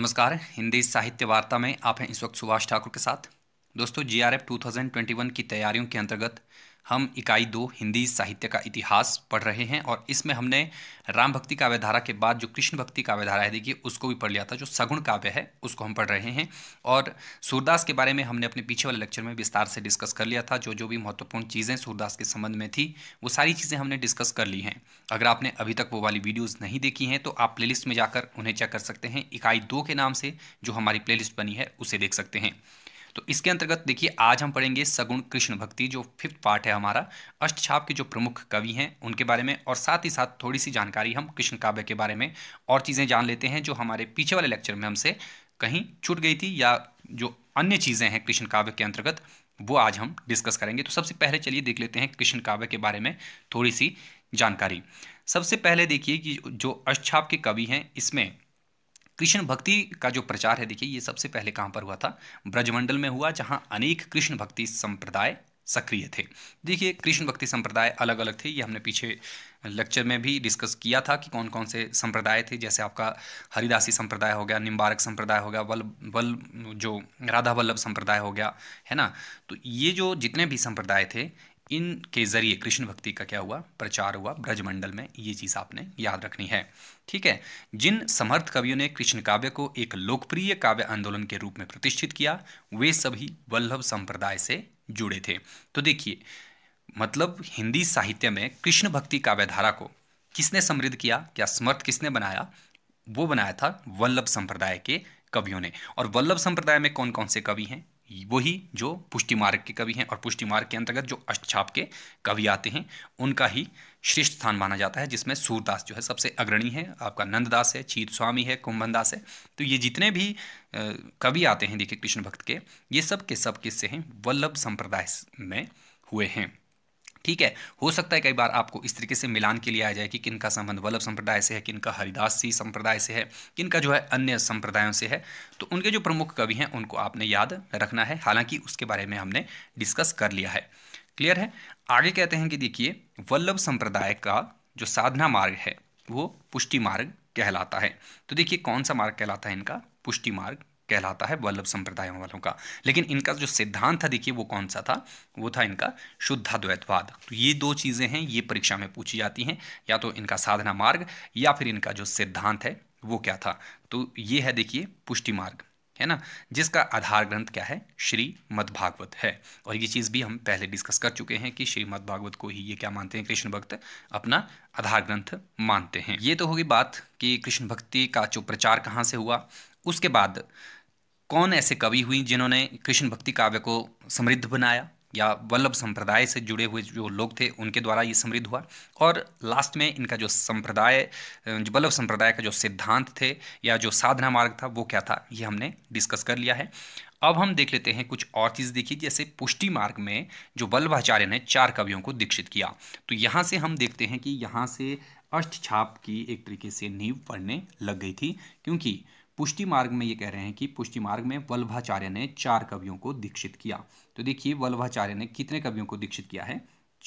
नमस्कार हिंदी साहित्य वार्ता में आप हैं इस वक्त सुभाष ठाकुर के साथ दोस्तों G R F two thousand twenty one की तैयारियों के अंतर्गत हम इकाई दो हिंदी साहित्य का इतिहास पढ़ रहे हैं और इसमें हमने राम भक्ति काव्य धारा के बाद जो कृष्ण भक्ति काव्य धारा है देखिए उसको भी पढ़ लिया था जो सगुण काव्य है उसको हम पढ़ रहे हैं और सूरदास के बारे में हमने अपने पीछे वाले लेक्चर में विस्तार से डिस्कस कर लिया था जो जो भी महत्वपूर्ण चीज़ें सूरदास के संबंध में थी वो सारी चीज़ें हमने डिस्कस कर ली हैं अगर आपने अभी तक वो वाली वीडियोज़ नहीं देखी हैं तो आप प्ले में जाकर उन्हें चेक कर सकते हैं इकाई दो के नाम से जो हमारी प्ले बनी है उसे देख सकते हैं तो इसके अंतर्गत देखिए आज हम पढ़ेंगे सगुण कृष्ण भक्ति जो फिफ्थ पार्ट है हमारा अष्टछाप के जो प्रमुख कवि हैं उनके बारे में और साथ ही साथ थोड़ी सी जानकारी हम कृष्ण काव्य के बारे में और चीज़ें जान लेते हैं जो हमारे पीछे वाले लेक्चर में हमसे कहीं छूट गई थी या जो अन्य चीज़ें हैं कृष्ण काव्य के अंतर्गत वो आज हम डिस्कस करेंगे तो सबसे पहले चलिए देख लेते हैं कृष्ण काव्य के बारे में थोड़ी सी जानकारी सबसे पहले देखिए कि जो अष्टछाप के कवि हैं इसमें कृष्ण भक्ति का जो प्रचार है देखिए ये सबसे पहले कहाँ पर हुआ था ब्रजमंडल में हुआ जहाँ अनेक कृष्ण भक्ति संप्रदाय सक्रिय थे देखिए कृष्ण भक्ति संप्रदाय अलग अलग थे ये हमने पीछे लेक्चर में भी डिस्कस किया था कि कौन कौन से संप्रदाय थे जैसे आपका हरिदासी संप्रदाय हो गया निम्बारक संप्रदाय हो गया वल वल जो राधा वल्लभ संप्रदाय हो गया है ना तो ये जो जितने भी संप्रदाय थे इनके ज़रिए कृष्ण भक्ति का क्या हुआ प्रचार हुआ ब्रजमंडल में ये चीज़ आपने याद रखनी है ठीक है जिन समर्थ कवियों ने कृष्ण काव्य को एक लोकप्रिय काव्य आंदोलन के रूप में प्रतिष्ठित किया वे सभी वल्लभ संप्रदाय से जुड़े थे तो देखिए मतलब हिंदी साहित्य में कृष्ण भक्ति काव्यधारा को किसने समृद्ध किया या समर्थ किसने बनाया वो बनाया था वल्लभ संप्रदाय के कवियों ने और वल्लभ संप्रदाय में कौन कौन से कवि हैं वही जो पुष्टि मार्ग के कवि हैं और पुष्टि मार्ग के अंतर्गत जो अष्टछाप के कवि आते हैं उनका ही श्रेष्ठ स्थान माना जाता है जिसमें सूरदास जो है सबसे अग्रणी है आपका नंददास है चीत स्वामी है कुंभनदास है तो ये जितने भी कवि आते हैं देखिए कृष्ण भक्त के ये सब के सब किस्से हैं वल्लभ संप्रदाय में हुए हैं ठीक है हो सकता है कई बार आपको इस तरीके से मिलान के लिए आ जाए कि किन का संबंध वल्लभ संप्रदाय से है किन का सी संप्रदाय से है किन का जो है अन्य संप्रदायों से है तो उनके जो प्रमुख कवि हैं उनको आपने याद रखना है हालांकि उसके बारे में हमने डिस्कस कर लिया है क्लियर है आगे कहते हैं कि देखिए वल्लभ संप्रदाय का जो साधना मार्ग है वो पुष्टि मार्ग कहलाता है तो देखिए कौन सा मार्ग कहलाता है इनका पुष्टि मार्ग कहलाता है वल्लभ संप्रदाय वालों का लेकिन इनका जो सिद्धांत था देखिए वो कौन सा था वो था इनका शुद्धाद्वैतवाद तो ये दो चीज़ें हैं ये परीक्षा में पूछी जाती हैं या तो इनका साधना मार्ग या फिर इनका जो सिद्धांत है वो क्या था तो ये है देखिए पुष्टि मार्ग है ना जिसका आधार ग्रंथ क्या है श्री मद्भागवत है और ये चीज़ भी हम पहले डिस्कस कर चुके हैं कि श्री मद्भागवत को ही ये क्या मानते हैं कृष्ण भक्त अपना आधार ग्रंथ मानते हैं ये तो होगी बात कि कृष्ण भक्ति का जो प्रचार कहाँ से हुआ उसके बाद कौन ऐसे कवि हुई जिन्होंने कृष्ण भक्ति काव्य को समृद्ध बनाया या वल्लभ संप्रदाय से जुड़े हुए जो लोग थे उनके द्वारा ये समृद्ध हुआ और लास्ट में इनका जो संप्रदाय जो वल्लभ संप्रदाय का जो सिद्धांत थे या जो साधना मार्ग था वो क्या था ये हमने डिस्कस कर लिया है अब हम देख लेते हैं कुछ और चीज़ देखिए जैसे पुष्टि मार्ग में जो वल्लभाचार्य ने चार कवियों को दीक्षित किया तो यहाँ से हम देखते हैं कि यहाँ से अष्ट छाप की एक तरीके से नींव पड़ने लग गई थी क्योंकि पुष्टि मार्ग में ये कह रहे हैं कि पुष्टि मार्ग में वल्भाचार्य ने चार कवियों को दीक्षित किया तो देखिए वल्भाचार्य ने कितने कवियों को दीक्षित किया है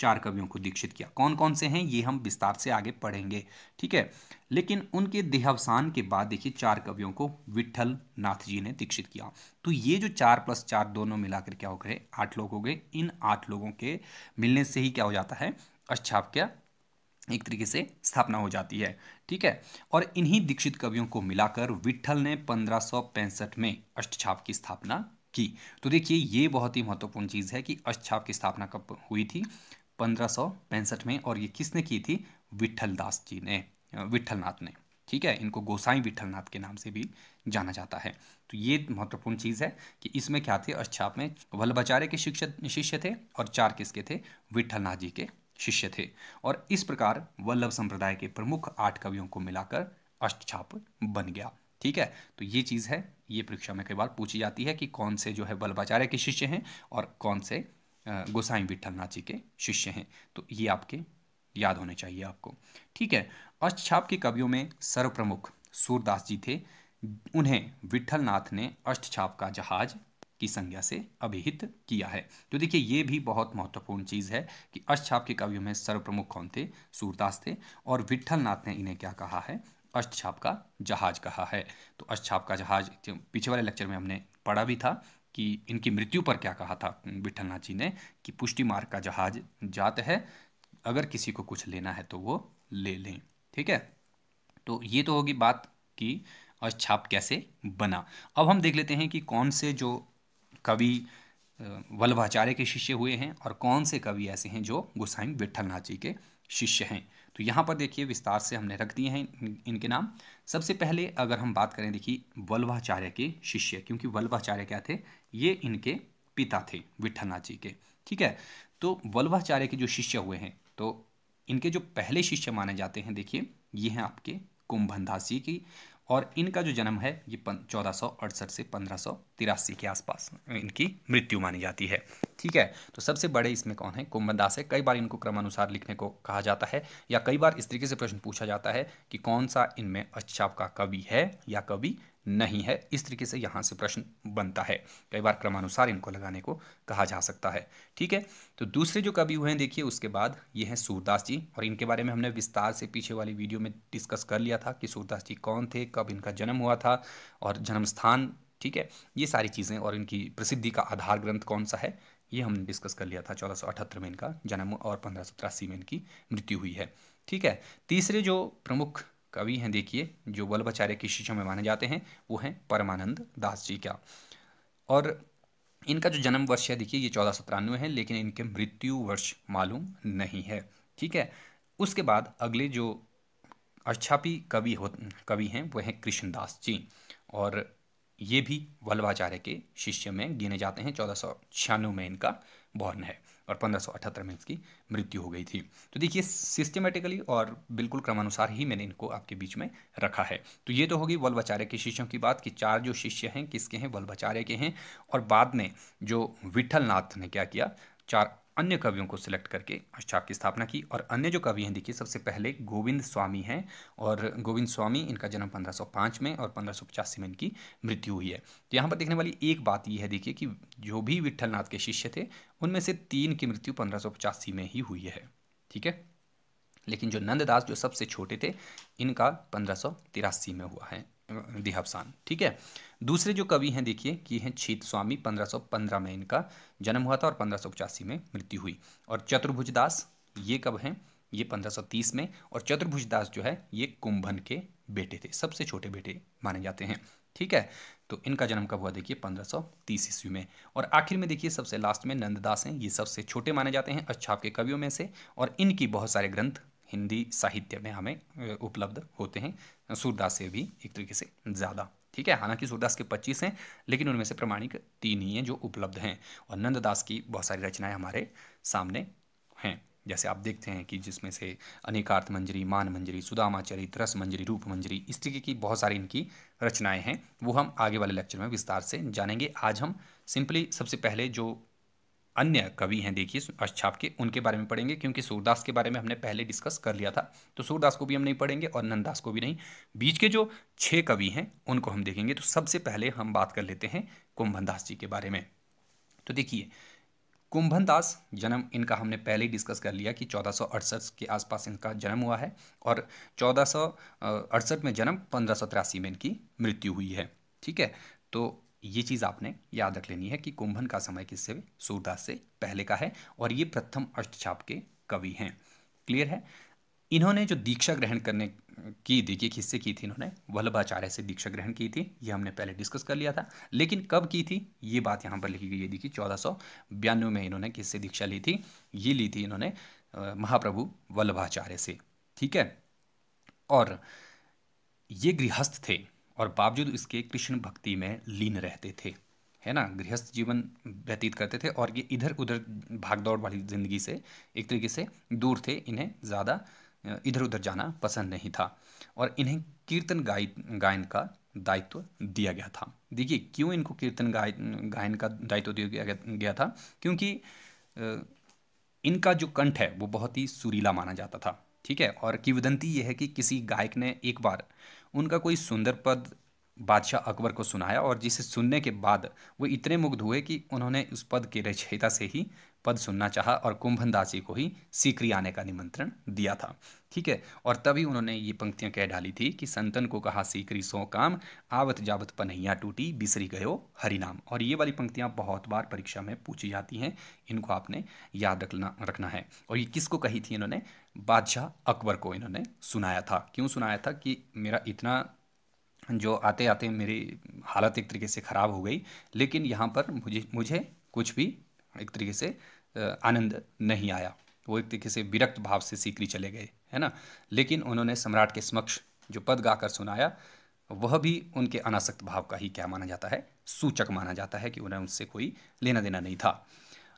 चार कवियों को दीक्षित किया कौन कौन से हैं ये हम विस्तार से आगे पढ़ेंगे ठीक है लेकिन उनके देहावसान के बाद देखिए चार कवियों को विठल नाथ जी ने दीक्षित किया तो ये जो चार प्लस चार दोनों मिलाकर क्या हो गए आठ लोग हो गए इन आठ लोगों के मिलने से ही क्या हो जाता है अच्छा क्या एक तरीके से स्थापना हो जाती है ठीक है और इन्हीं दीक्षित कवियों को मिलाकर विठल ने पंद्रह में अष्टछाप की स्थापना की तो देखिए ये बहुत ही महत्वपूर्ण चीज़ है कि अष्टछाप की स्थापना कब हुई थी पंद्रह में और ये किसने की थी विठल दास जी ने विठलनाथ ने ठीक है इनको गोसाई विट्ठलनाथ के नाम से भी जाना जाता है तो ये महत्वपूर्ण चीज़ है कि इसमें क्या थे अष्टछाप में वल्लभाचार्य के शिक्षक शिष्य थे और चार किसके थे विट्ठलनाथ जी के शिष्य थे और इस प्रकार वल्लभ संप्रदाय के प्रमुख आठ कवियों को मिलाकर अष्टछाप बन गया ठीक है तो ये चीज़ है ये परीक्षा में कई बार पूछी जाती है कि कौन से जो है वल्लभाचार्य के शिष्य हैं और कौन से गोसाई विठलनाथ जी के शिष्य हैं तो ये आपके याद होने चाहिए आपको ठीक है अष्टछाप के कवियों में सर्वप्रमुख सूरदास जी थे उन्हें विठलनाथ ने अष्टछाप का जहाज की संज्ञा से अभिहित किया है तो देखिए ये भी बहुत महत्वपूर्ण चीज़ है कि अष्टछाप के कवियों में सर्वप्रमुख कौन थे सूरदास थे और नाथ ने इन्हें क्या कहा है अष्टछाप का जहाज कहा है तो अष्टछाप का जहाज पीछे वाले लेक्चर में हमने पढ़ा भी था कि इनकी मृत्यु पर क्या कहा था विठलनाथ जी ने कि पुष्टि मार्ग का जहाज जात है अगर किसी को कुछ लेना है तो वो ले लें ठीक है तो ये तो होगी बात कि अष्टाप कैसे बना अब हम देख लेते हैं कि कौन से जो कवि वल्लभाचार्य के शिष्य हुए हैं और कौन से कवि ऐसे हैं जो गोसाई विट्ठलनाथ जी के शिष्य हैं तो यहाँ पर देखिए विस्तार से हमने रख दिए हैं इनके नाम सबसे पहले अगर हम बात करें देखिए वल्लभाचार्य के शिष्य क्योंकि वल्लभाचार्य क्या थे ये इनके पिता थे विट्ठलनाथ जी के ठीक है तो वल्लभाचार्य के जो शिष्य हुए हैं तो इनके जो पहले शिष्य माने जाते हैं देखिए ये हैं आपके कुंभनदास जी की और इनका जो जन्म है ये चौदह सौ अड़सठ से पंद्रह सौ तिरासी के आसपास इनकी मृत्यु मानी जाती है ठीक है तो सबसे बड़े इसमें कौन है कुंभदास है कई बार इनको क्रमानुसार लिखने को कहा जाता है या कई बार इस तरीके से प्रश्न पूछा जाता है कि कौन सा इनमें अच्छा का कवि है या कवि नहीं है इस तरीके से यहाँ से प्रश्न बनता है कई बार क्रमानुसार इनको लगाने को कहा जा सकता है ठीक है तो दूसरे जो कवि हुए हैं देखिए उसके बाद ये हैं सूरदास जी और इनके बारे में हमने विस्तार से पीछे वाली वीडियो में डिस्कस कर लिया था कि सूरदास जी कौन थे कब इनका जन्म हुआ था और जन्म स्थान ठीक है ये सारी चीज़ें और इनकी प्रसिद्धि का आधार ग्रंथ कौन सा है ये हमने डिस्कस कर लिया था चौदह में इनका जन्म और पंद्रह में इनकी मृत्यु हुई है ठीक है तीसरे जो प्रमुख कवि हैं देखिए जो वल्लभाचार्य के शिष्यों में माने जाते हैं वो हैं परमानंद दास जी का और इनका जो जन्म वर्ष है देखिए ये चौदह सौ तिरानवे है लेकिन इनके मृत्यु वर्ष मालूम नहीं है ठीक है उसके बाद अगले जो अच्छापी कवि हो कवि हैं वह हैं कृष्णदास जी और ये भी वल्लभाचार्य के शिष्य में गिने जाते हैं चौदह सौ छियानवे में इनका बॉर्न है और पंद्रह में इसकी मृत्यु हो गई थी तो देखिए सिस्टमेटिकली और बिल्कुल क्रमानुसार ही मैंने इनको आपके बीच में रखा है तो ये तो होगी वल्लभाचार्य के शिष्यों की बात कि चार जो शिष्य हैं किसके हैं वल्लभाचार्य के हैं और बाद में जो विठलनाथ ने क्या किया चार अन्य कवियों को सिलेक्ट करके छाप की स्थापना की और अन्य जो कवि हैं देखिए सबसे पहले गोविंद स्वामी हैं और गोविंद स्वामी इनका जन्म 1505 में और पंद्रह में इनकी मृत्यु हुई है तो यहाँ पर देखने वाली एक बात यह है देखिए कि जो भी विट्ठलनाथ के शिष्य थे उनमें से तीन की मृत्यु पंद्रह में ही हुई है ठीक है लेकिन जो नंददास जो सबसे छोटे थे इनका पंद्रह में हुआ है दिहाफसान ठीक है दूसरे जो कवि हैं देखिए कि हैं छीत स्वामी 1515 में इनका जन्म हुआ था और पंद्रह में मृत्यु हुई और चतुर्भुज दास ये कब हैं ये 1530 में और चतुर्भुज दास जो है ये कुंभन के बेटे थे सबसे छोटे बेटे माने जाते हैं ठीक है तो इनका जन्म कब हुआ देखिए 1530 ईस्वी में और आखिर में देखिए सबसे लास्ट में नंददास हैं ये सबसे छोटे माने जाते हैं अच्छाप के कवियों में से और इनकी बहुत सारे ग्रंथ हिंदी साहित्य में हमें उपलब्ध होते हैं सूरदास से भी एक तरीके से ज़्यादा ठीक है हालांकि सूरदास के 25 हैं लेकिन उनमें से प्रमाणिक तीन ही हैं जो उपलब्ध हैं और नंददास की बहुत सारी रचनाएं हमारे सामने हैं जैसे आप देखते हैं कि जिसमें से अनेकार्थ मंजरी मान मंजरी सुदामा चरित रस मंजरी रूप मंजरी इस तरीके की बहुत सारी इनकी रचनाएं हैं वो हम आगे वाले लेक्चर में विस्तार से जानेंगे आज हम सिंपली सबसे पहले जो अन्य कवि हैं देखिए अच्छाप के उनके बारे में पढ़ेंगे क्योंकि सूरदास के बारे में हमने पहले डिस्कस कर लिया था तो सूरदास को भी हम नहीं पढ़ेंगे और नंददास को भी नहीं बीच के जो छः कवि हैं उनको हम देखेंगे तो सबसे पहले हम बात कर लेते हैं कुंभनदास जी के बारे में तो देखिए कुंभन जन्म इनका हमने पहले ही डिस्कस कर लिया कि चौदह के आसपास इनका जन्म हुआ है और चौदह में जन्म पंद्रह में इनकी मृत्यु हुई है ठीक है तो ये चीज़ आपने याद रख लेनी है कि कुंभन का समय किससे सूरदास से पहले का है और ये प्रथम अष्टछाप के कवि हैं क्लियर है इन्होंने जो दीक्षा ग्रहण करने की देखिए किससे की थी इन्होंने वल्लभाचार्य से दीक्षा ग्रहण की थी ये हमने पहले डिस्कस कर लिया था लेकिन कब की थी ये बात यहाँ पर लिखी गई है देखिए चौदह में इन्होंने किससे दीक्षा ली थी ये ली थी इन्होंने महाप्रभु वल्लभाचार्य से ठीक है और ये गृहस्थ थे और बावजूद इसके कृष्ण भक्ति में लीन रहते थे है ना गृहस्थ जीवन व्यतीत करते थे और ये इधर उधर भागदौड़ वाली ज़िंदगी से एक तरीके से दूर थे इन्हें ज़्यादा इधर उधर जाना पसंद नहीं था और इन्हें कीर्तन गाय गायन का दायित्व दिया गया था देखिए क्यों इनको कीर्तन गाय गायन का दायित्व दिया गया था क्योंकि इनका जो कंठ है वो बहुत ही सुरीला माना जाता था ठीक है और किवदंती यह है कि किसी गायक ने एक बार उनका कोई सुंदर पद बादशाह अकबर को सुनाया और जिसे सुनने के बाद वो इतने मुग्ध हुए कि उन्होंने उस पद के रचयिता से ही पद सुनना चाहा और कुंभन जी को ही सीकरी आने का निमंत्रण दिया था ठीक है और तभी उन्होंने ये पंक्तियाँ कह डाली थी कि संतन को कहा सीकरी सो काम आवत जावत पनैया टूटी बिसरी गयो हरिनाम और ये वाली पंक्तियाँ बहुत बार परीक्षा में पूछी जाती हैं इनको आपने याद रखना रखना है और ये किसको कही थी इन्होंने बादशाह अकबर को इन्होंने सुनाया था क्यों सुनाया था कि मेरा इतना जो आते आते मेरी हालत एक तरीके से ख़राब हो गई लेकिन यहाँ पर मुझे मुझे कुछ भी एक तरीके से आनंद नहीं आया वो एक तरीके से विरक्त भाव से सीकरी चले गए है ना लेकिन उन्होंने सम्राट के समक्ष जो पद गाकर सुनाया वह भी उनके अनासक्त भाव का ही क्या माना जाता है सूचक माना जाता है कि उन्हें उनसे कोई लेना देना नहीं था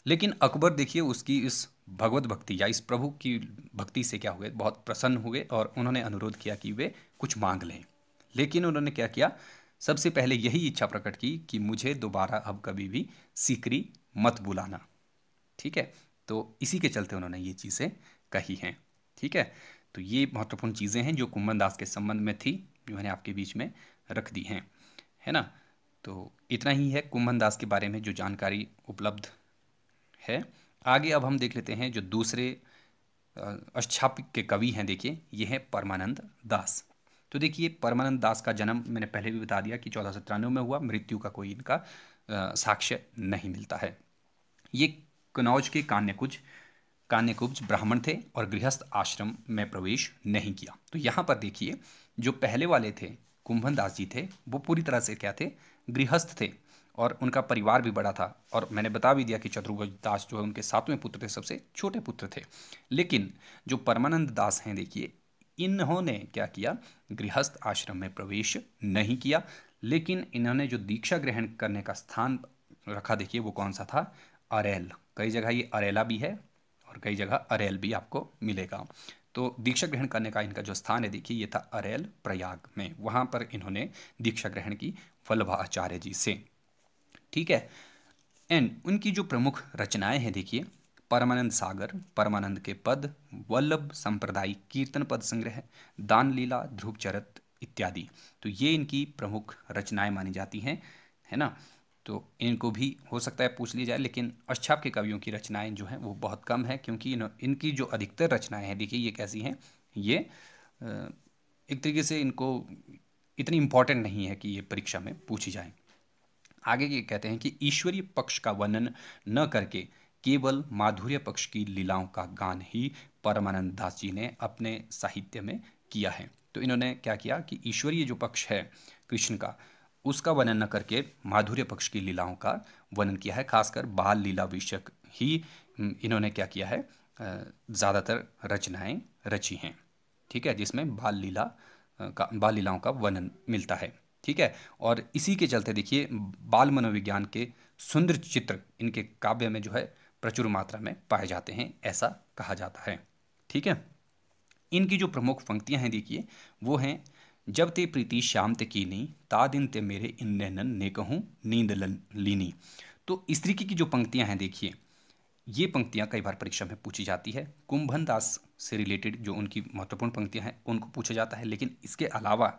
लेकिन अकबर देखिए उसकी इस भगवत भक्ति या इस प्रभु की भक्ति से क्या हुए बहुत प्रसन्न हुए और उन्होंने अनुरोध किया कि वे कुछ मांग लें लेकिन उन्होंने क्या किया सबसे पहले यही इच्छा प्रकट की कि मुझे दोबारा अब कभी भी सीकरी मत बुलाना ठीक है तो इसी के चलते उन्होंने ये चीज़ें कही हैं ठीक है तो ये महत्वपूर्ण चीज़ें हैं जो कुंभन दास के संबंध में थी जो मैंने आपके बीच में रख दी हैं है ना तो इतना ही है कुंभन दास के बारे में जो जानकारी उपलब्ध है आगे अब हम देख लेते हैं जो दूसरे अष्टापिक के कवि हैं देखिए ये हैं परमानंद दास तो देखिए परमानंद दास का जन्म मैंने पहले भी बता दिया कि चौदह सौ तिरानवे में हुआ मृत्यु का कोई इनका साक्ष्य नहीं मिलता है ये कनौज के कान्यकुज कान्यकुब्ज ब्राह्मण थे और गृहस्थ आश्रम में प्रवेश नहीं किया तो यहाँ पर देखिए जो पहले वाले थे कुंभन दास जी थे वो पूरी तरह से क्या थे गृहस्थ थे और उनका परिवार भी बड़ा था और मैंने बता भी दिया कि चतुर्भुज दास जो है उनके सातवें पुत्र थे सबसे छोटे पुत्र थे लेकिन जो परमानंद दास हैं देखिए इन्होंने क्या किया गृहस्थ आश्रम में प्रवेश नहीं किया लेकिन इन्होंने जो दीक्षा ग्रहण करने का स्थान रखा देखिए वो कौन सा था अरेल कई जगह ये अरेला भी है और कई जगह अरेल भी आपको मिलेगा तो दीक्षा ग्रहण करने का इनका जो स्थान है देखिए ये था अरेल प्रयाग में वहां पर इन्होंने दीक्षा ग्रहण की वल्लभाचार्य जी से ठीक है एंड उनकी जो प्रमुख रचनाएं हैं देखिए परमानंद सागर परमानंद के पद वल्लभ संप्रदायिक कीर्तन पद संग्रह दान लीला ध्रुव चरत इत्यादि तो ये इनकी प्रमुख रचनाएं मानी जाती हैं है ना तो इनको भी हो सकता है पूछ लिया जाए लेकिन अच्छाप के कवियों की रचनाएं जो हैं वो बहुत कम है क्योंकि इन, इनकी जो अधिकतर रचनाएं हैं देखिए ये कैसी हैं ये एक तरीके से इनको इतनी इम्पॉर्टेंट नहीं है कि ये परीक्षा में पूछी जाए आगे ये कहते हैं कि ईश्वरीय पक्ष का वर्णन न करके केवल माधुर्य पक्ष की लीलाओं का गान ही परमानंद दास जी ने अपने साहित्य में किया है तो इन्होंने क्या किया कि ईश्वरीय जो पक्ष है कृष्ण का उसका वर्णन न करके माधुर्य पक्ष की लीलाओं का वर्णन किया है खासकर बाल लीला विषयक ही इन्होंने क्या किया है ज़्यादातर रचनाएं रची हैं ठीक है जिसमें बाल लीला का बाल लीलाओं का वर्णन मिलता है ठीक है और इसी के चलते देखिए बाल मनोविज्ञान के सुंदर चित्र इनके काव्य में जो है प्रचुर मात्रा में पाए जाते हैं ऐसा कहा जाता है ठीक है इनकी जो प्रमुख पंक्तियां हैं देखिए वो हैं जब ते प्रीति शाम ते कीनी ता दिन ते मेरे इन नैनन ने कहूँ नींद लीनी तो इस तरीके की जो पंक्तियां हैं देखिए ये पंक्तियां कई बार परीक्षा में पूछी जाती है कुंभन दास से रिलेटेड जो उनकी महत्वपूर्ण पंक्तियां हैं उनको पूछा जाता है लेकिन इसके अलावा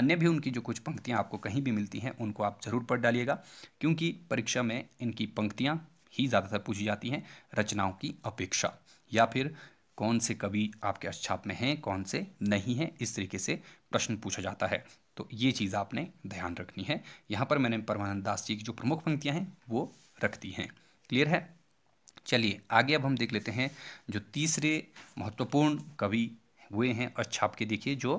अन्य भी उनकी जो कुछ पंक्तियां आपको कहीं भी मिलती हैं उनको आप ज़रूर पढ़ डालिएगा क्योंकि परीक्षा में इनकी पंक्तियां ही ज़्यादातर पूछी जाती हैं रचनाओं की अपेक्षा या फिर कौन से कवि आपके अच्छाप में हैं कौन से नहीं हैं इस तरीके से प्रश्न पूछा जाता है तो ये चीज़ आपने ध्यान रखनी है यहाँ पर मैंने परमानंद दास जी की जो प्रमुख पंक्तियाँ हैं वो रख दी हैं क्लियर है चलिए आगे अब हम देख लेते हैं जो तीसरे महत्वपूर्ण कवि हुए हैं अच्छाप के देखिए जो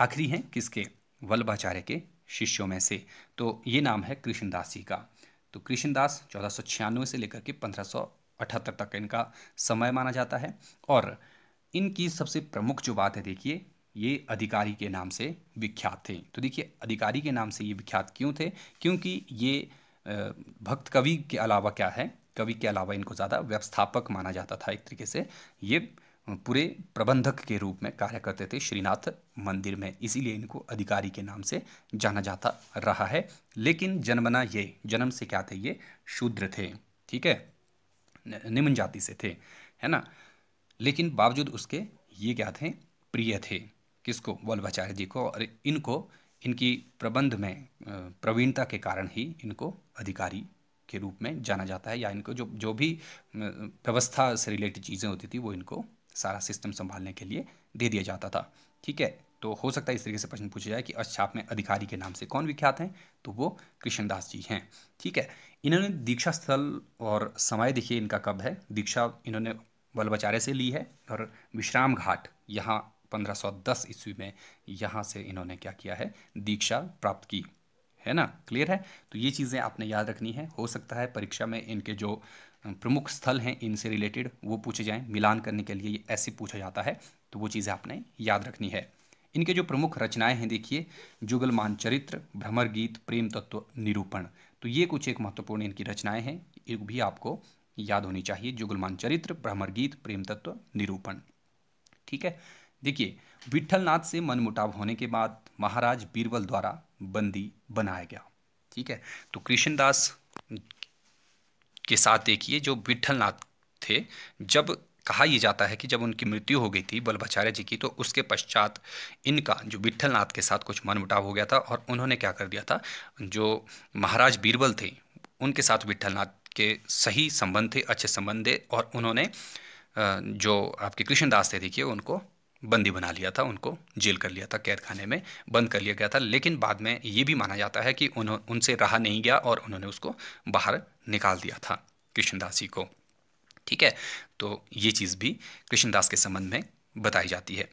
आखिरी हैं किसके वल्लभाचार्य के शिष्यों में से तो ये नाम है कृष्णदास जी का तो कृष्णदास चौदह से लेकर के पंद्रह तक इनका समय माना जाता है और इनकी सबसे प्रमुख जो बात है देखिए ये अधिकारी के नाम से विख्यात थे तो देखिए अधिकारी के नाम से ये विख्यात क्यों थे क्योंकि ये भक्त कवि के अलावा क्या है कवि के अलावा इनको ज़्यादा व्यवस्थापक माना जाता था एक तरीके से ये पूरे प्रबंधक के रूप में कार्य करते थे श्रीनाथ मंदिर में इसीलिए इनको अधिकारी के नाम से जाना जाता रहा है लेकिन जन्मना ये जन्म से क्या थे ये शूद्र थे ठीक है निम्न जाति से थे है ना लेकिन बावजूद उसके ये क्या थे प्रिय थे किसको वल्लभाचार्य जी को और इनको इनकी प्रबंध में प्रवीणता के कारण ही इनको अधिकारी के रूप में जाना जाता है या इनको जो जो भी व्यवस्था से रिलेटेड चीज़ें होती थी वो इनको सारा सिस्टम संभालने के लिए दे दिया जाता था ठीक है तो हो सकता है इस तरीके से प्रश्न पूछा जाए कि अच्छा में अधिकारी के नाम से कौन विख्यात हैं तो वो कृष्णदास जी हैं ठीक है इन्होंने दीक्षा स्थल और समय देखिए इनका कब है दीक्षा इन्होंने बलबचारे से ली है और विश्राम घाट यहाँ 1510 ईस्वी में यहाँ से इन्होंने क्या किया है दीक्षा प्राप्त की है ना क्लियर है तो ये चीज़ें आपने याद रखनी है हो सकता है परीक्षा में इनके जो प्रमुख स्थल हैं इनसे रिलेटेड वो पूछे जाएँ मिलान करने के लिए ये ऐसे पूछा जाता है तो वो चीज़ें आपने याद रखनी है इनके जो प्रमुख रचनाएं हैं देखिए जुगलमान चरित्र भ्रमर गीत प्रेम तत्व निरूपण तो ये कुछ एक महत्वपूर्ण इनकी रचनाएं हैं ये भी आपको याद होनी चाहिए जुगलमान चरित्र भ्रमर गीत प्रेम तत्व निरूपण ठीक है देखिए विठलनाथ से मनमुटाव होने के बाद महाराज बीरबल द्वारा बंदी बनाया गया ठीक है तो कृष्णदास के साथ देखिए जो विठल थे जब कहा यह जाता है कि जब उनकी मृत्यु हो गई थी बल्भाचार्य जी की तो उसके पश्चात इनका जो विठल के साथ कुछ मनमुटाव हो गया था और उन्होंने क्या कर दिया था जो महाराज बीरबल थे उनके साथ विठल के सही संबंध थे अच्छे संबंध थे और उन्होंने जो आपके कृष्णदास थे देखिए उनको बंदी बना लिया था उनको जेल कर लिया था कैद खाने में बंद कर लिया गया था लेकिन बाद में ये भी माना जाता है कि उन्हों उनसे रहा नहीं गया और उन्होंने उसको बाहर निकाल दिया था कृष्णदास जी को ठीक है तो ये चीज़ भी कृष्णदास के संबंध में बताई जाती है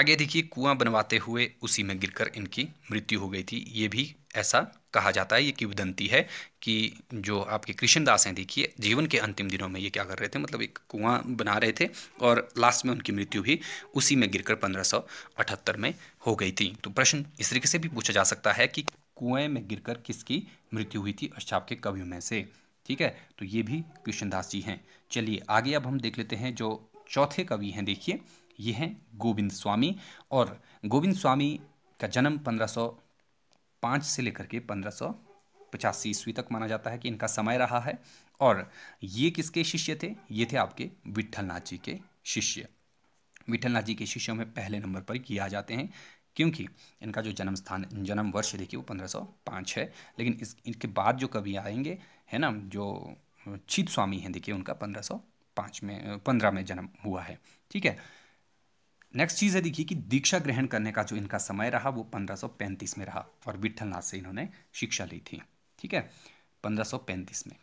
आगे देखिए कुआं बनवाते हुए उसी में गिरकर इनकी मृत्यु हो गई थी ये भी ऐसा कहा जाता है ये किवदंती है कि जो आपके कृष्णदास हैं देखिए जीवन के अंतिम दिनों में ये क्या कर रहे थे मतलब एक कुआं बना रहे थे और लास्ट में उनकी मृत्यु भी उसी में गिरकर 1578 में हो गई थी तो प्रश्न इस तरीके से भी पूछा जा सकता है कि कुएं में गिरकर किसकी मृत्यु हुई थी अश्चाप के कवियों में से ठीक है तो ये भी कृष्णदास जी हैं चलिए आगे अब हम देख लेते हैं जो चौथे कवि हैं देखिए ये हैं गोविंद स्वामी और गोविंद स्वामी का जन्म पंद्रह पाँच से लेकर के पंद्रह सौ पचासी ईस्वी तक माना जाता है कि इनका समय रहा है और ये किसके शिष्य थे ये थे आपके विठलनाथ जी के शिष्य विठलनाथ जी के शिष्यों में पहले नंबर पर किया जाते हैं क्योंकि इनका जो जन्म स्थान जन्म वर्ष देखिए वो 1505 है लेकिन इस इनके बाद जो कवि आएंगे है ना जो चित स्वामी हैं देखिए उनका 1505 में पंद्रह में जन्म हुआ है ठीक है नेक्स्ट चीज़ है देखिए कि दीक्षा ग्रहण करने का जो इनका समय रहा वो 1535 में रहा और विठलनाथ से इन्होंने शिक्षा ली थी ठीक है 1535 में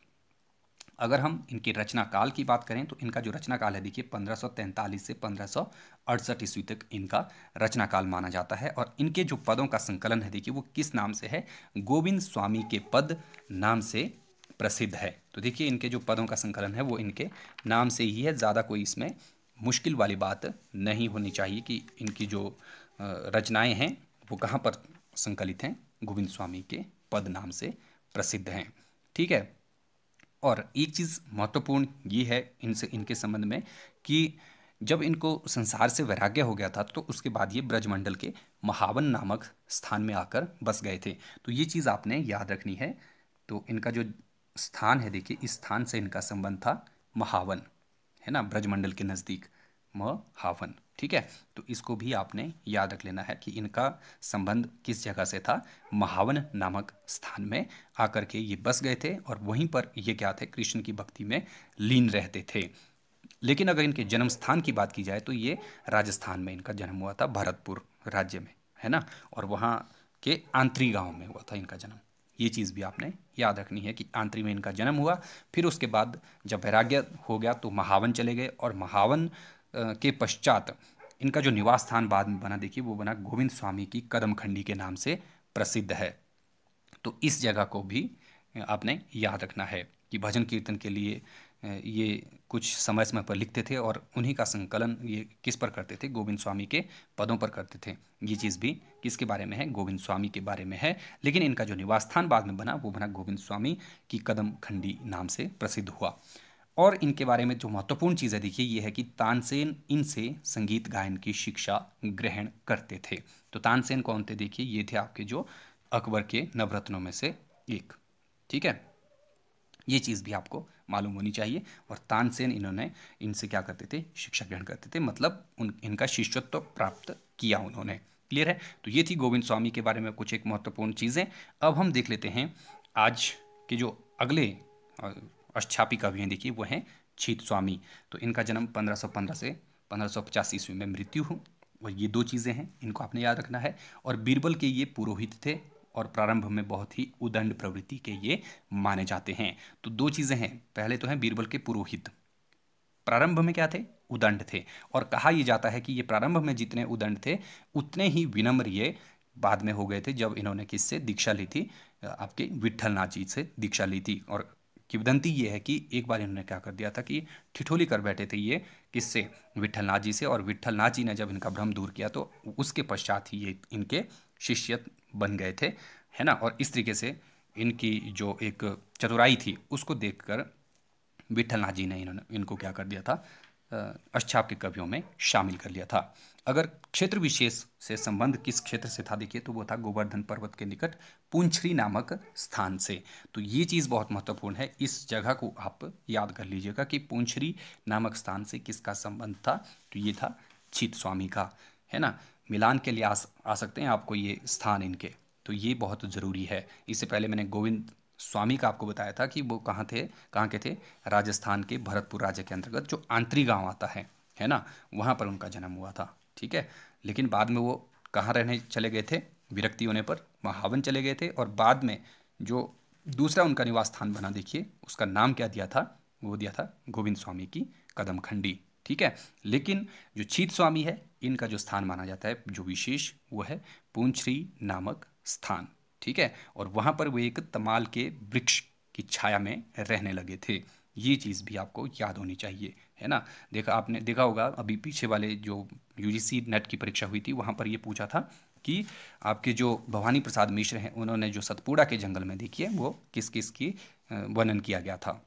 अगर हम इनके रचना काल की बात करें तो इनका जो रचना काल है देखिए 1543 से पंद्रह ईस्वी तक इनका रचना काल माना जाता है और इनके जो पदों का संकलन है देखिए वो किस नाम से है गोविंद स्वामी के पद नाम से प्रसिद्ध है तो देखिए इनके जो पदों का संकलन है वो इनके नाम से ही है ज़्यादा कोई इसमें मुश्किल वाली बात नहीं होनी चाहिए कि इनकी जो रचनाएं हैं वो कहाँ पर संकलित हैं गोविंद स्वामी के पद नाम से प्रसिद्ध हैं ठीक है और एक चीज़ महत्वपूर्ण ये है इनसे इनके संबंध में कि जब इनको संसार से वैराग्य हो गया था तो उसके बाद ये ब्रजमंडल के महावन नामक स्थान में आकर बस गए थे तो ये चीज़ आपने याद रखनी है तो इनका जो स्थान है देखिए इस स्थान से इनका संबंध था महावन है ना ब्रजमंडल के नज़दीक महावन ठीक है तो इसको भी आपने याद रख लेना है कि इनका संबंध किस जगह से था महावन नामक स्थान में आकर के ये बस गए थे और वहीं पर ये क्या थे कृष्ण की भक्ति में लीन रहते थे लेकिन अगर इनके जन्म स्थान की बात की जाए तो ये राजस्थान में इनका जन्म हुआ था भरतपुर राज्य में है ना और वहाँ के आंतरी गाँव में हुआ था इनका जन्म ये चीज़ भी आपने याद रखनी है कि आंतरी में इनका जन्म हुआ फिर उसके बाद जब वैराग्य हो गया तो महावन चले गए और महावन के पश्चात इनका जो निवास स्थान बाद में बना देखिए वो बना गोविंद स्वामी की कदमखंडी के नाम से प्रसिद्ध है तो इस जगह को भी आपने याद रखना है कि भजन कीर्तन के लिए ये कुछ समय समय पर लिखते थे और उन्हीं का संकलन ये किस पर करते थे गोविंद स्वामी के पदों पर करते थे ये चीज़ भी किसके बारे में है गोविंद स्वामी के बारे में है लेकिन इनका जो निवास स्थान बाद में बना वो बना गोविंद स्वामी की कदम खंडी नाम से प्रसिद्ध हुआ और इनके बारे में जो महत्वपूर्ण चीज़ें देखिए ये है कि तानसेन इनसे संगीत गायन की शिक्षा ग्रहण करते थे तो तानसेन कौन थे देखिए ये थे आपके जो अकबर के नवरत्नों में से एक ठीक है ये चीज़ भी आपको मालूम होनी चाहिए और तानसेन इन्होंने इनसे क्या करते थे शिक्षा ग्रहण करते थे मतलब उन इनका शिष्यत्व प्राप्त किया उन्होंने क्लियर है तो ये थी गोविंद स्वामी के बारे में कुछ एक महत्वपूर्ण चीज़ें अब हम देख लेते हैं आज के जो अगले अष्टापी कवि हैं देखिए वो हैं छीत स्वामी तो इनका जन्म 1515 से पंद्रह ईस्वी में मृत्यु हुई और ये दो चीज़ें हैं इनको आपने याद रखना है और बीरबल के ये पुरोहित थे और प्रारंभ में बहुत ही उदंड प्रवृत्ति के ये माने जाते हैं तो दो चीज़ें हैं पहले तो हैं बीरबल के पुरोहित प्रारंभ में क्या थे उदंड थे और कहा यह जाता है कि ये प्रारंभ में जितने उदंड थे उतने ही विनम्र ये बाद में हो गए थे जब इन्होंने किससे दीक्षा ली थी आपके विठल नाथ जी से दीक्षा ली थी और किवदंती ये है कि एक बार इन्होंने क्या कर दिया था कि ठिठोली कर बैठे थे ये किससे विठल नाथ जी से और विठल नाथ जी ने जब इनका भ्रम दूर किया तो उसके पश्चात ही ये इनके शिष्य बन गए थे है ना और इस तरीके से इनकी जो एक चतुराई थी उसको देख विठल नाथ जी ने इन्होंने इनको क्या कर दिया था अच्छाप के कवियों में शामिल कर लिया था अगर क्षेत्र विशेष से संबंध किस क्षेत्र से था देखिए तो वो था गोवर्धन पर्वत के निकट पुंछरी नामक स्थान से तो ये चीज़ बहुत महत्वपूर्ण है इस जगह को आप याद कर लीजिएगा कि पुंछरी नामक स्थान से किसका संबंध था तो ये था चित स्वामी का है ना मिलान के लिए आ, आ सकते हैं आपको ये स्थान इनके तो ये बहुत ज़रूरी है इससे पहले मैंने गोविंद स्वामी का आपको बताया था कि वो कहाँ थे कहाँ के थे राजस्थान के भरतपुर राज्य के अंतर्गत जो आंतरी गांव आता है है ना वहाँ पर उनका जन्म हुआ था ठीक है लेकिन बाद में वो कहाँ रहने चले गए थे विरक्ति होने पर महावन चले गए थे और बाद में जो दूसरा उनका निवास स्थान बना देखिए उसका नाम क्या दिया था वो दिया था गोविंद स्वामी की कदमखंडी ठीक है लेकिन जो छीत स्वामी है इनका जो स्थान माना जाता है जो विशेष वो है पूंछरी नामक स्थान ठीक है और वहाँ पर वे एक तमाल के वृक्ष की छाया में रहने लगे थे ये चीज़ भी आपको याद होनी चाहिए है ना देखा आपने देखा होगा अभी पीछे वाले जो यू नेट की परीक्षा हुई थी वहाँ पर ये पूछा था कि आपके जो भवानी प्रसाद मिश्र हैं उन्होंने जो सतपुड़ा के जंगल में देखी है वो किस किस की वर्णन किया गया था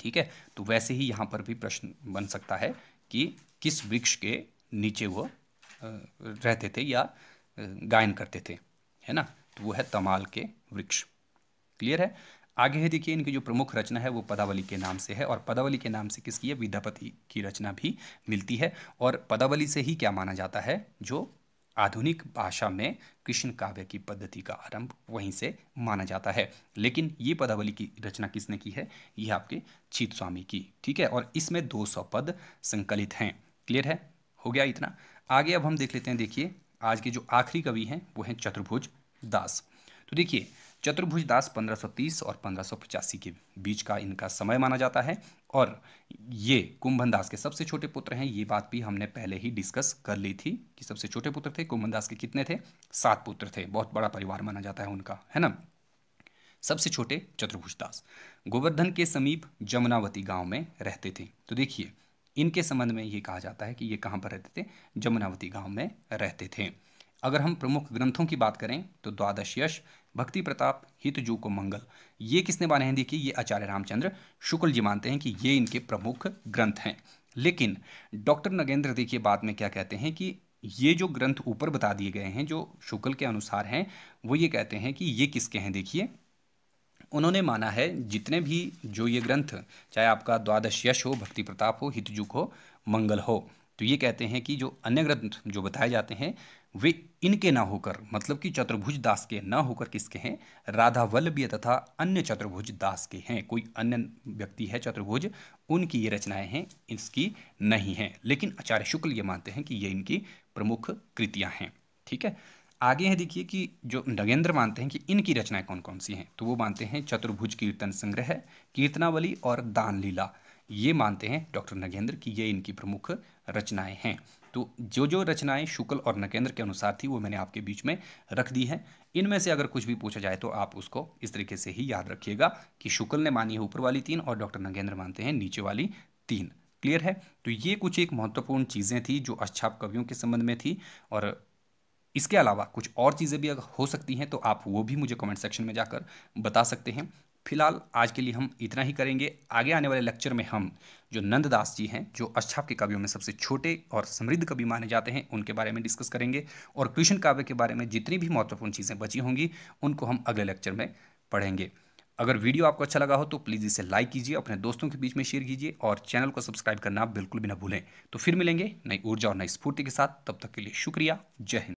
ठीक है तो वैसे ही यहाँ पर भी प्रश्न बन सकता है कि किस वृक्ष के नीचे वो रहते थे या गायन करते थे है ना तो वो है तमाल के वृक्ष क्लियर है आगे है देखिए इनकी जो प्रमुख रचना है वो पदावली के नाम से है और पदावली के नाम से किसकी है विद्यापति की रचना भी मिलती है और पदावली से ही क्या माना जाता है जो आधुनिक भाषा में कृष्ण काव्य की पद्धति का आरंभ वहीं से माना जाता है लेकिन ये पदावली की रचना किसने की है ये आपके चीत स्वामी की ठीक है और इसमें 200 पद संकलित हैं क्लियर है हो गया इतना आगे अब हम देख लेते हैं देखिए आज के जो आखिरी कवि हैं वो हैं चतुर्भुज दास तो देखिए चतुर्भुज दास तीस और पचासी के बीच का इनका समय माना जाता है और ये कुंभन दास के सबसे छोटे पुत्र हैं ये बात भी हमने पहले ही डिस्कस कर ली थी कि सबसे छोटे पुत्र थे कुंभन दास के कितने थे सात पुत्र थे बहुत बड़ा परिवार माना जाता है उनका है ना सबसे छोटे चतुर्भुज दास गोवर्धन के समीप जमुनावती गांव में रहते थे तो देखिए इनके संबंध में ये कहा जाता है कि ये कहाँ पर रहते थे जमुनावती गांव में रहते थे अगर हम प्रमुख ग्रंथों की बात करें तो द्वादश यश भक्ति प्रताप हित जू को मंगल ये किसने बारह देखिए ये आचार्य रामचंद्र शुक्ल जी मानते हैं कि ये इनके प्रमुख ग्रंथ हैं लेकिन डॉक्टर नगेंद्र देखिए बाद में क्या कहते हैं कि ये जो ग्रंथ ऊपर बता दिए गए हैं जो शुक्ल के अनुसार हैं वो ये कहते हैं कि ये किसके हैं देखिए उन्होंने माना है जितने भी जो ये ग्रंथ चाहे आपका द्वादश यश हो भक्ति प्रताप हो हितजुक हो मंगल हो तो ये कहते हैं कि जो अन्य ग्रंथ जो बताए जाते हैं वे इनके ना होकर मतलब कि चतुर्भुज दास के ना होकर किसके हैं राधा वल्लभ्य तथा अन्य चतुर्भुज दास के हैं कोई अन्य व्यक्ति है चतुर्भुज उनकी ये रचनाएं हैं इसकी नहीं हैं लेकिन आचार्य शुक्ल ये मानते हैं कि ये इनकी प्रमुख कृतियाँ हैं ठीक है आगे है देखिए कि जो नगेंद्र मानते हैं कि इनकी रचनाएं कौन कौन सी हैं तो वो मानते हैं चतुर्भुज कीर्तन संग्रह कीर्तनावली और दान लीला ये मानते हैं डॉक्टर नगेंद्र कि ये इनकी प्रमुख रचनाएं हैं तो जो जो रचनाएं शुक्ल और नकेंद्र के अनुसार थी वो मैंने आपके बीच में रख दी हैं इनमें से अगर कुछ भी पूछा जाए तो आप उसको इस तरीके से ही याद रखिएगा कि शुक्ल ने मानी है ऊपर वाली तीन और डॉक्टर नगेंद्र मानते हैं नीचे वाली तीन क्लियर है तो ये कुछ एक महत्वपूर्ण चीज़ें थी जो अच्छाप कवियों के संबंध में थी और इसके अलावा कुछ और चीज़ें भी अगर हो सकती हैं तो आप वो भी मुझे कमेंट सेक्शन में जाकर बता सकते हैं फिलहाल आज के लिए हम इतना ही करेंगे आगे आने वाले लेक्चर में हम जो नंददास जी हैं जो अच्छाप के कवियों में सबसे छोटे और समृद्ध कवि माने जाते हैं उनके बारे में डिस्कस करेंगे और कृष्ण काव्य के बारे में जितनी भी महत्वपूर्ण चीज़ें बची होंगी उनको हम अगले लेक्चर में पढ़ेंगे अगर वीडियो आपको अच्छा लगा हो तो प्लीज़ इसे लाइक कीजिए अपने दोस्तों के बीच में शेयर कीजिए और चैनल को सब्सक्राइब करना बिल्कुल भी ना भूलें तो फिर मिलेंगे नई ऊर्जा और नई स्फूर्ति के साथ तब तक के लिए शुक्रिया जय हिंद